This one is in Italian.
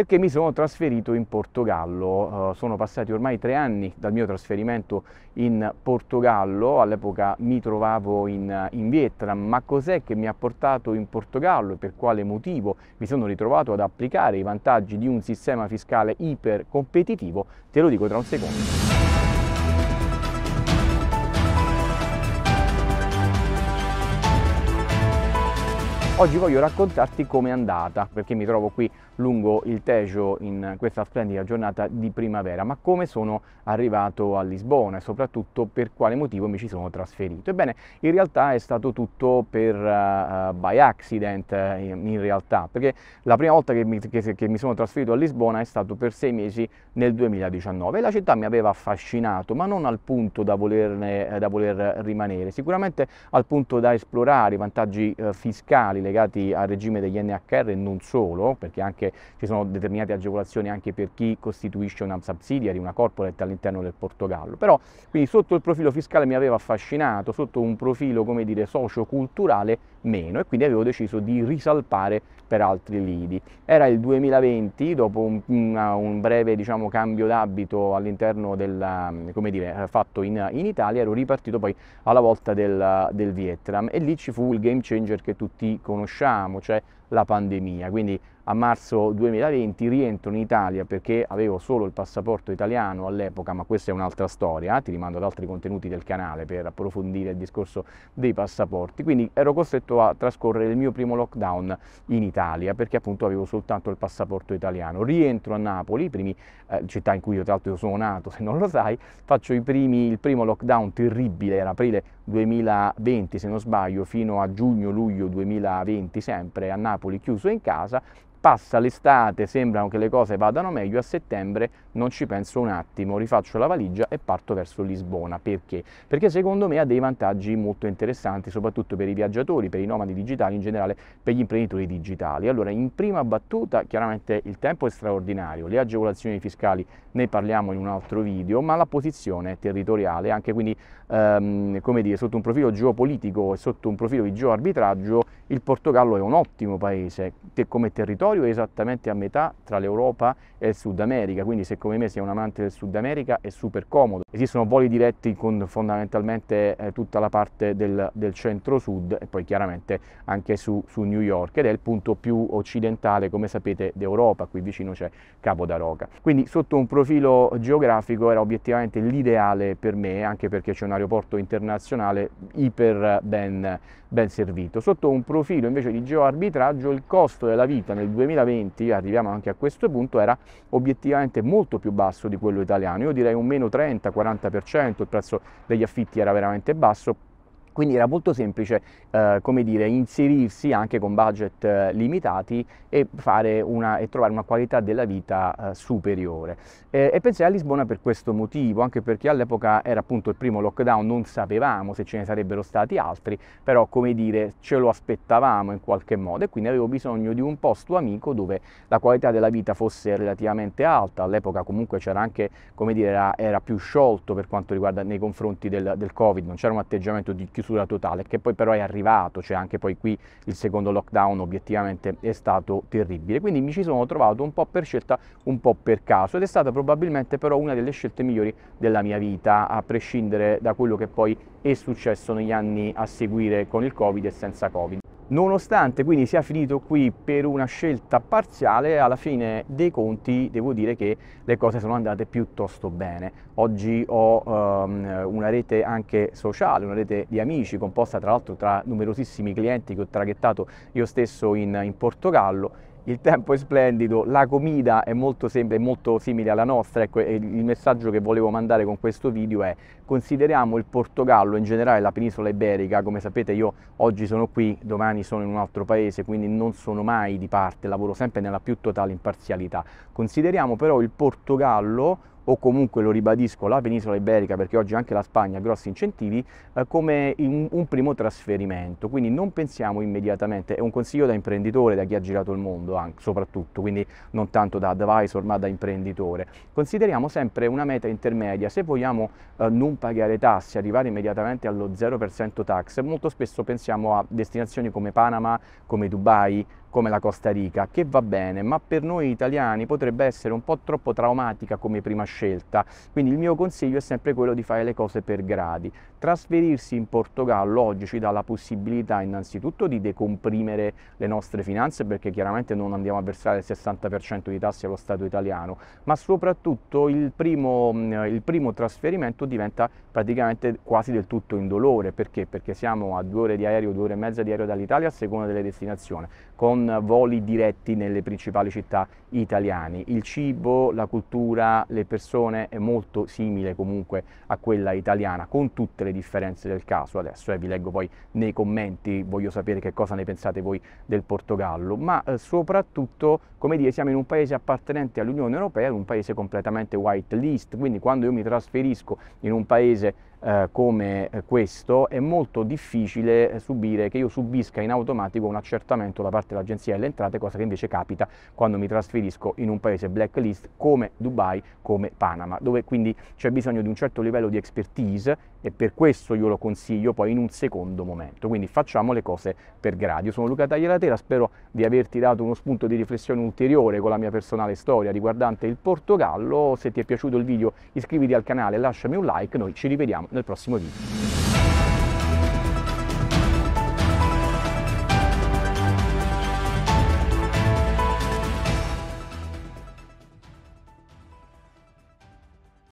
perché mi sono trasferito in Portogallo. Eh, sono passati ormai tre anni dal mio trasferimento in Portogallo, all'epoca mi trovavo in, in Vietnam, ma cos'è che mi ha portato in Portogallo e per quale motivo mi sono ritrovato ad applicare i vantaggi di un sistema fiscale ipercompetitivo? Te lo dico tra un secondo. Oggi voglio raccontarti com'è andata, perché mi trovo qui lungo il Tejo in questa splendida giornata di primavera, ma come sono arrivato a Lisbona e soprattutto per quale motivo mi ci sono trasferito. Ebbene, in realtà è stato tutto per uh, by accident, eh, in realtà, perché la prima volta che mi, che, che mi sono trasferito a Lisbona è stato per sei mesi nel 2019 e la città mi aveva affascinato, ma non al punto da, volerne, eh, da voler rimanere, sicuramente al punto da esplorare i vantaggi uh, fiscali, le legati al regime degli NHR e non solo, perché anche, ci sono determinate agevolazioni anche per chi costituisce una subsidiary, una corporate all'interno del Portogallo. Però quindi sotto il profilo fiscale mi aveva affascinato, sotto un profilo come dire socio-culturale meno e quindi avevo deciso di risalpare per altri lidi. Era il 2020, dopo un, un breve diciamo, cambio d'abito all'interno della, mm, come dire, fatto in, in, Italia, ero ripartito poi alla volta del, del Vietnam e lì ci fu il game changer che tutti conosciamo, cioè la pandemia, quindi a marzo 2020 rientro in Italia perché avevo solo il passaporto italiano all'epoca, ma questa è un'altra storia, eh. ti rimando ad altri contenuti del canale per approfondire il discorso dei passaporti, quindi ero costretto a trascorrere il mio primo lockdown in Italia perché appunto avevo soltanto il passaporto italiano. Rientro a Napoli, primi, eh, città in cui io tra l'altro sono nato, se non lo sai, faccio primi, il primo lockdown terribile, era aprile 2020 se non sbaglio, fino a giugno-luglio 2020 sempre a Napoli Napoli chiuso in casa Passa l'estate, sembrano che le cose vadano meglio, a settembre non ci penso un attimo, rifaccio la valigia e parto verso Lisbona. Perché? Perché secondo me ha dei vantaggi molto interessanti, soprattutto per i viaggiatori, per i nomadi digitali in generale, per gli imprenditori digitali. Allora, in prima battuta, chiaramente il tempo è straordinario, le agevolazioni fiscali ne parliamo in un altro video, ma la posizione territoriale, anche quindi, ehm, come dire, sotto un profilo geopolitico e sotto un profilo di geoarbitraggio, il Portogallo è un ottimo paese come territorio territorio è esattamente a metà tra l'Europa e il Sud America, quindi se come me sei un amante del Sud America è super comodo. Esistono voli diretti con fondamentalmente eh, tutta la parte del, del centro-sud e poi chiaramente anche su, su, New York ed è il punto più occidentale, come sapete, d'Europa, qui vicino c'è Capo da Roca. Quindi sotto un profilo geografico era obiettivamente l'ideale per me, anche perché c'è un aeroporto internazionale iper ben, ben servito. Sotto un profilo invece di geoarbitraggio il costo della vita nel 2000 2020, arriviamo anche a questo punto, era obiettivamente molto più basso di quello italiano. Io direi un meno 30-40%, il prezzo degli affitti era veramente basso, quindi era molto semplice, eh, come dire, inserirsi anche con budget eh, limitati e, una, e, trovare una qualità della vita eh, superiore. Eh, e pensai a Lisbona per questo motivo, anche perché all'epoca era appunto il primo lockdown, non sapevamo se ce ne sarebbero stati altri, però come dire, ce lo aspettavamo in qualche modo e quindi avevo bisogno di un posto amico dove la qualità della vita fosse relativamente alta. All'epoca comunque c'era anche, come dire, era, era più sciolto per quanto riguarda nei confronti del, del Covid, non c'era un atteggiamento di chiusura chiusura totale, che poi però è arrivato, cioè anche poi qui il secondo lockdown obiettivamente è stato terribile. Quindi mi ci sono trovato un po' per scelta, un po' per caso ed è stata probabilmente però una delle scelte migliori della mia vita, a prescindere da quello che poi è successo negli anni a seguire con il Covid e senza Covid. Nonostante quindi sia finito qui per una scelta parziale, alla fine dei conti devo dire che le cose sono andate piuttosto bene. Oggi ho um, una rete anche sociale, una rete di amici composta tra l'altro tra numerosissimi clienti che ho traghettato io stesso in, in Portogallo il tempo è splendido, la comida è molto, è molto simile alla nostra ecco, il messaggio che volevo mandare con questo video è consideriamo il Portogallo, in generale la penisola iberica, come sapete io oggi sono qui, domani sono in un altro paese, quindi non sono mai di parte, lavoro sempre nella più totale imparzialità. Consideriamo però il Portogallo o comunque lo ribadisco la penisola iberica perché oggi anche la Spagna ha grossi incentivi eh, come in un primo trasferimento quindi non pensiamo immediatamente è un consiglio da imprenditore da chi ha girato il mondo anche, soprattutto quindi non tanto da advisor ma da imprenditore consideriamo sempre una meta intermedia se vogliamo eh, non pagare tasse arrivare immediatamente allo 0% tax molto spesso pensiamo a destinazioni come Panama come Dubai come la Costa Rica che va bene ma per noi italiani potrebbe essere un po' troppo traumatica come prima scelta scelta. Quindi il mio consiglio è sempre quello di fare le cose per gradi. Trasferirsi in Portogallo oggi ci dà la possibilità innanzitutto di decomprimere le nostre finanze perché chiaramente non andiamo a versare il 60% di tassi allo Stato italiano, ma soprattutto il primo, mm, il primo trasferimento diventa praticamente quasi del tutto indolore. Perché? Perché siamo a due ore di aereo, due ore e mezza di aereo dall'Italia a seconda delle destinazioni, con voli diretti nelle principali città italiane. Il cibo, la cultura, le persone persone è molto simile comunque a quella italiana, con tutte le differenze del caso. Adesso eh, vi leggo poi nei commenti, voglio sapere che cosa ne pensate voi del Portogallo, ma eh, soprattutto, come dire, siamo in un paese appartenente all'Unione Europea, in un paese completamente white list, quindi quando io mi trasferisco in un paese eh, come eh, questo è molto difficile eh, subire che io subisca in automatico un accertamento da parte dell'Agenzia delle Entrate, cosa che invece capita quando mi trasferisco in un paese blacklist come Dubai, come Panama, dove quindi c'è bisogno di un certo livello di expertise e per questo io lo consiglio poi in un secondo momento. Quindi facciamo le cose per gradi. Io sono Luca Taglialatera, spero di averti dato uno spunto di riflessione ulteriore con la mia personale storia riguardante il Portogallo. Se ti è piaciuto il video iscriviti al canale, lasciami un like, noi ci rivediamo nel prossimo video.